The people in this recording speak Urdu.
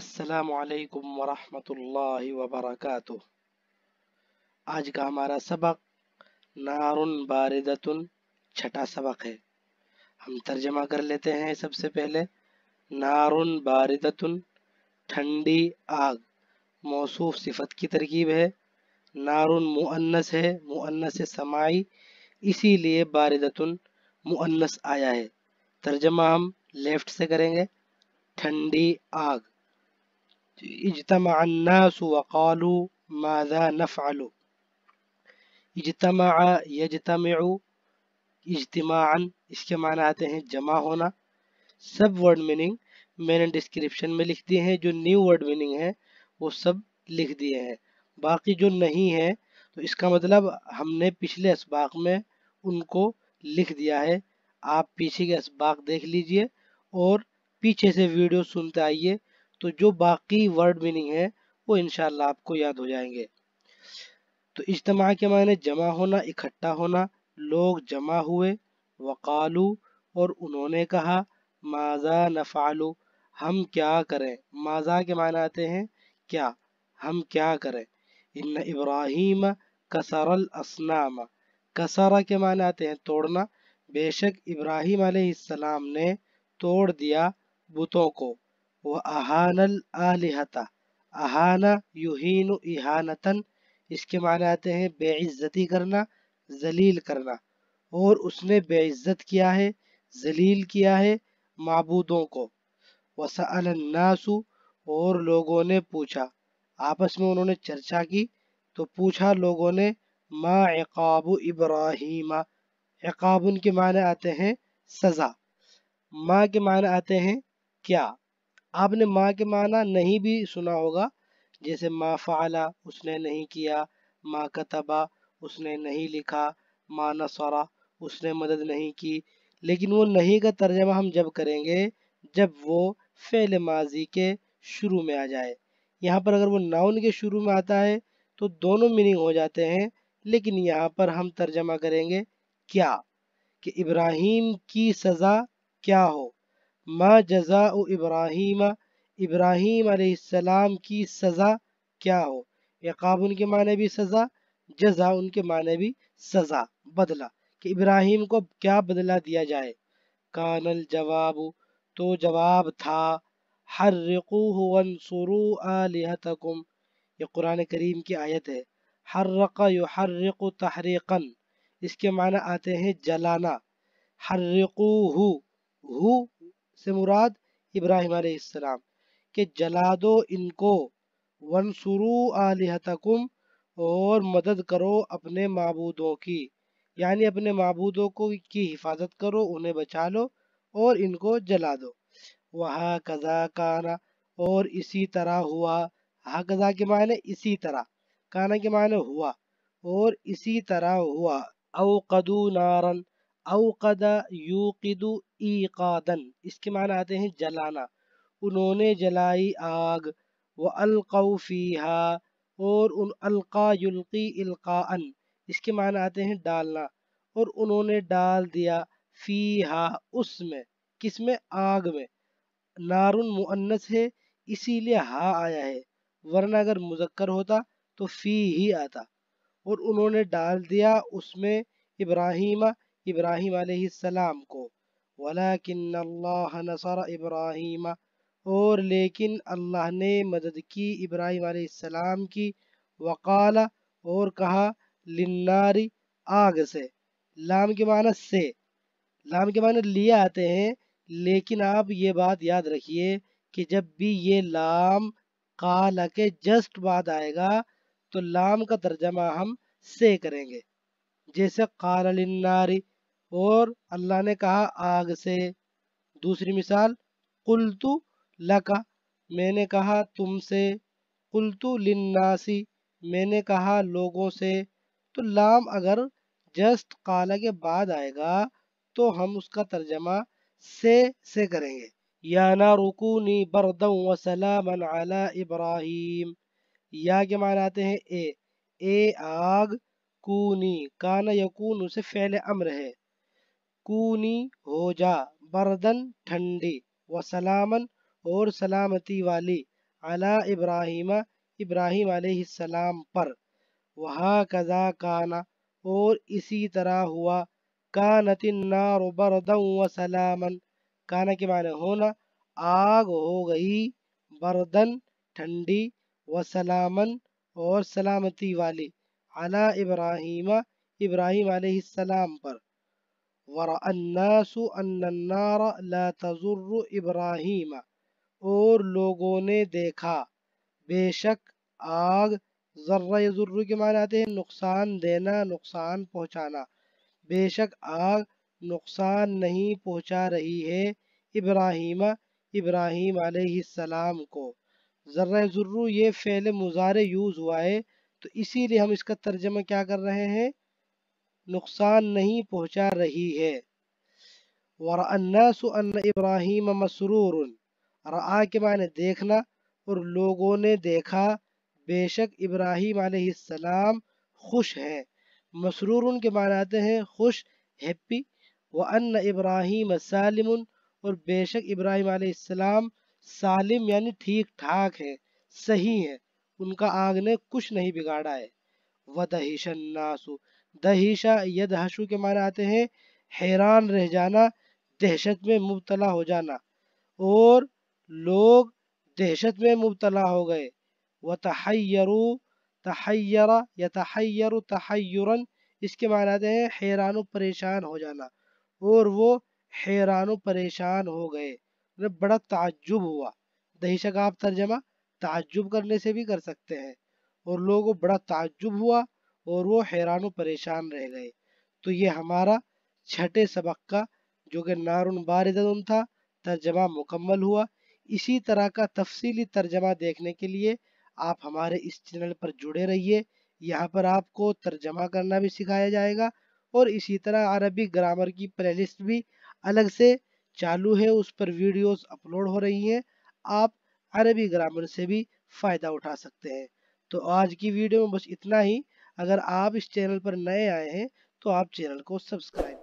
السلام علیکم ورحمۃ اللہ وبرکاتہ آج کا ہمارا سبق نارن باردتن چھٹا سبق ہے ہم ترجمہ کر لیتے ہیں سب سے پہلے نارن باردتن ٹھنڈی آگ موصوف صفت کی ترکیب ہے نارن مؤنس ہے مؤنس سماعی اسی لیے باردتن مؤنس آیا ہے ترجمہ ہم لیفٹ سے کریں گے ٹھنڈی آگ اجتمع الناس وقالوا ماذا نفعل اجتمع اجتماع اجتماعا اس کے معنی آتے ہیں جمع ہونا سب ورڈ میننگ میں نے ڈسکرپشن میں لکھ دیے ہیں جو نیو ورڈ میننگ ہیں وہ سب لکھ دیے ہیں باقی جو نہیں ہے تو اس کا مطلب ہم نے پچھلے اسباق میں ان کو لکھ دیا ہے آپ پیچھے کے اسباق دیکھ لیجئے اور پیچھے سے ویڈیو سنتے آئیے تو جو باقی ورڈ میننگ ہے وہ انشاءاللہ آپ کو یاد ہو جائیں گے تو اجتماع کے معنی جمع ہونا اکھٹا ہونا لوگ جمع ہوئے وقالو اور انہوں نے کہا ماذا نفعلو ہم کیا کریں ماذا کے معنی آتے ہیں کیا ہم کیا کریں ان ابراہیم کسر الاسنام کسرہ کے معنی آتے ہیں توڑنا بے شک ابراہیم علیہ السلام نے توڑ دیا بتوں کو اہان اَحَانَ يُحِينُ اِحَانَةً اس کے معنی آتے ہیں بے عزتی کرنا ذلیل کرنا اور اس نے بے عزت کیا ہے کیا ہے معبودوں کو اور لوگوں نے پوچھا آپس میں انہوں نے چرچا کی تو پوچھا لوگوں نے ماں قابو ابراہیم ان کے معنی آتے ہیں سزا مَا کے معنی آتے ہیں کیا آپ نے ماں کے معنی نہیں بھی سنا ہوگا جیسے ماں فعلا اس نے نہیں کیا ماں کتبہ اس نے نہیں لکھا ماں نصرا اس نے مدد نہیں کی لیکن وہ نہیں کا ترجمہ ہم جب کریں گے جب وہ فعل ماضی کے شروع میں آ جائے یہاں پر اگر وہ ناؤن کے شروع میں آتا ہے تو دونوں میننگ ہو جاتے ہیں لیکن یہاں پر ہم ترجمہ کریں گے کیا کہ ابراہیم کی سزا کیا ہو ما جزا ابراہیم ابراہیم علیہ السلام کی سزا کیا ہو اقاب ان کے معنی بھی سزا جزا ان کے معنی بھی سزا بدلہ کہ ابراہیم کو کیا بدلہ دیا جائے کان الجواب تو جواب تھا حرقوہ وانصروا آلہتکم یہ قرآن کریم کی آیت ہے حرق یحرق تحریقا اس کے معنی آتے ہیں جلانا حرقوہ ہو سے مراد ابراہیم علیہ السلام کہ جلا دو ان کو ونسرو آلہتکم اور مدد کرو اپنے معبودوں کی یعنی اپنے معبودوں کو کی حفاظت کرو انہیں بچا لو اور ان کو جلا دو وہاں قضا کانا اور اسی طرح ہوا ہاں قضا کے معنی اسی طرح کانا کے معنی ہوا اور اسی طرح ہوا او قدو نارن یوقد ایقادن اس کے معنی آتے ہیں جلانا انہوں نے جلائی آگ وہ القع فی ہا اور القا ان اس کے معنی آتے ہیں ڈالنا اور انہوں نے ڈال دیا فیہا اس میں کس میں آگ میں نارن مؤنس ہے اسی لیے ہا آیا ہے ورنہ اگر مذکر ہوتا تو فی ہی آتا اور انہوں نے ڈال دیا اس میں ابراہیمہ ابراہیم علیہ السلام کو ولیکن اللہ نصر ابراہیم اور لیکن اللہ نے مدد کی ابراہیم علیہ السلام کی وقال اور کہا لناری آگ سے لام کے معنی سے لام کے معنی لیا آتے ہیں لیکن آپ یہ بات یاد رکھئے کہ جب بھی یہ لام قال کے جسٹ بعد آئے گا تو لام کا ترجمہ ہم سے کریں گے جیسے قال لنار اور اللہ نے کہا آگ سے دوسری مثال قلتو لکا میں نے کہا تم سے قلتو لنناسی میں نے کہا لوگوں سے تو لام اگر جسٹ قالا کے بعد آئے گا تو ہم اس کا ترجمہ سے سے کریں گے یا نا رکونی و سلاما علی ابراہیم یا کے معنی آتے ہیں اے اے آگ کونی کانا یکون سے فعل امر ہے کونی ہو جا بردن ٹھنڈی و سلامن اور سلامتی والی علا ابراہیم ابراہیم علیہ السلام پر وہاں کذا کانا اور اسی طرح ہوا کانت النار بردن و سلامن کانا کے معنی ہونا آگ ہو گئی بردن ٹھنڈی و سلامن اور سلامتی والی علا ابراہیم ابراہیم علیہ السلام پر تضر ابراہیم اور لوگوں نے دیکھا بے شک آگ کے معنی آتے ہیں نقصان دینا نقصان پہنچانا بے شک آگ نقصان نہیں پہنچا رہی ہے ابراہیم ابراہیم علیہ السلام کو ذرہ ذر یہ فعل مزار یوز ہوا ہے تو اسی لیے ہم اس کا ترجمہ کیا کر رہے ہیں نقصان نہیں پہنچا رہی ہے ان ابراہیم مسرور کے دیکھنا اور لوگوں نے دیکھا بے شک ابراہیم علیہ السلام خوش ہیں مسرور کے معنی آتے ہیں خوش ہیپی و ان ابراہیم سالم اور بے شک ابراہیم علیہ السلام سالم یعنی ٹھیک ٹھاک ہیں صحیح ہیں ان کا آگ نے کچھ نہیں بگاڑا ہے دہیشہ ید دہشو کے معنی آتے ہیں حیران رہ جانا دہشت میں مبتلا ہو جانا اور لوگ دہشت میں مبتلا ہو گئے وہ تحیرو تحیرہ یا تحیر تحیرن اس کے معنی آتے ہیں حیران و پریشان ہو جانا اور وہ حیران و پریشان ہو گئے مطلب بڑا تعجب ہوا دہیشہ کا آپ ترجمہ تعجب کرنے سے بھی کر سکتے ہیں اور لوگوں بڑا تعجب ہوا اور وہ حیران و پریشان رہ گئے تو یہ ہمارا چھٹے سبق کا جو کہ نارن باردن تھا ترجمہ مکمل ہوا اسی طرح کا تفصیلی ترجمہ دیکھنے کے لیے آپ ہمارے اس چینل پر جڑے رہیے یہاں پر آپ کو ترجمہ کرنا بھی سکھایا جائے گا اور اسی طرح عربی گرامر کی پلے لسٹ بھی الگ سے چالو ہے اس پر ویڈیوز اپلوڈ ہو رہی ہیں آپ عربی گرامر سے بھی فائدہ اٹھا سکتے ہیں تو آج کی ویڈیو میں بس اتنا ہی اگر آپ اس چینل پر نئے آئے ہیں تو آپ چینل کو سبسکرائب